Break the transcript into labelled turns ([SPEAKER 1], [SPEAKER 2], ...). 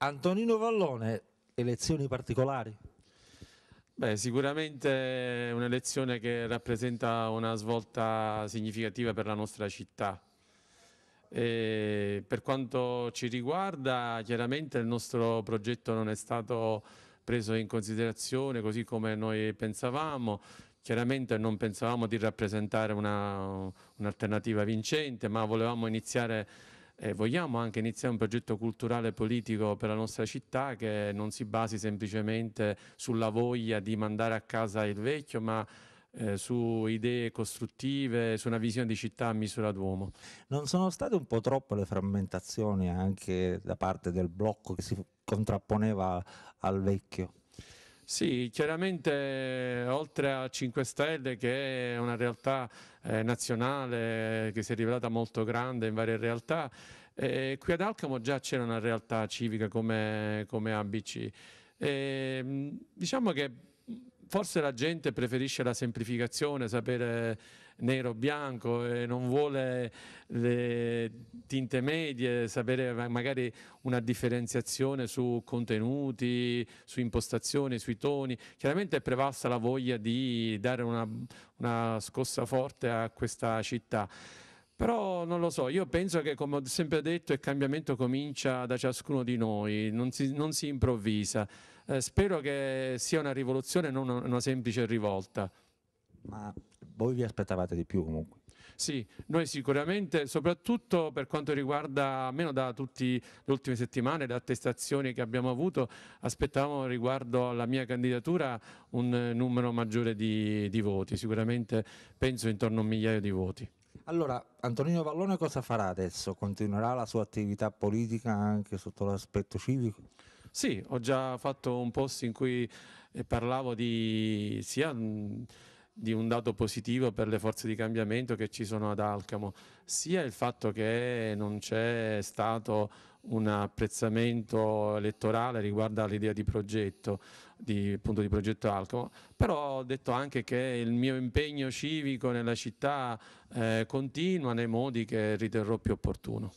[SPEAKER 1] Antonino Vallone, elezioni particolari?
[SPEAKER 2] Beh, sicuramente è un'elezione che rappresenta una svolta significativa per la nostra città. E per quanto ci riguarda, chiaramente il nostro progetto non è stato preso in considerazione così come noi pensavamo. Chiaramente non pensavamo di rappresentare un'alternativa un vincente, ma volevamo iniziare e eh, vogliamo anche iniziare un progetto culturale e politico per la nostra città che non si basi semplicemente sulla voglia di mandare a casa il vecchio, ma eh, su idee costruttive, su una visione di città a misura d'uomo.
[SPEAKER 1] Non sono state un po' troppe le frammentazioni anche da parte del blocco che si contrapponeva al vecchio?
[SPEAKER 2] Sì, chiaramente oltre a 5 Stelle che è una realtà eh, nazionale che si è rivelata molto grande in varie realtà, eh, qui ad Alcamo già c'era una realtà civica come, come ABC. E, ehm, diciamo che forse la gente preferisce la semplificazione, sapere nero bianco e non vuole le tinte medie, sapere magari una differenziazione su contenuti, su impostazioni, sui toni. Chiaramente è prevalsa la voglia di dare una, una scossa forte a questa città. Però non lo so, io penso che come ho sempre detto il cambiamento comincia da ciascuno di noi, non si, non si improvvisa. Eh, spero che sia una rivoluzione, non una, una semplice rivolta. Ma voi vi aspettavate di più comunque? Sì, noi sicuramente, soprattutto per quanto riguarda, almeno da tutte le ultime settimane, le attestazioni che abbiamo avuto, aspettavamo riguardo alla mia candidatura un eh, numero maggiore di, di voti, sicuramente penso intorno a un migliaio di voti.
[SPEAKER 1] Allora, Antonino Pallone cosa farà adesso? Continuerà la sua attività politica anche sotto
[SPEAKER 2] l'aspetto civico? Sì, ho già fatto un post in cui eh, parlavo di sia di un dato positivo per le forze di cambiamento che ci sono ad Alcamo, sia il fatto che non c'è stato un apprezzamento elettorale riguardo all'idea di progetto, di, appunto di progetto Alcamo, però ho detto anche che il mio impegno civico nella città eh, continua nei modi che riterrò più opportuno.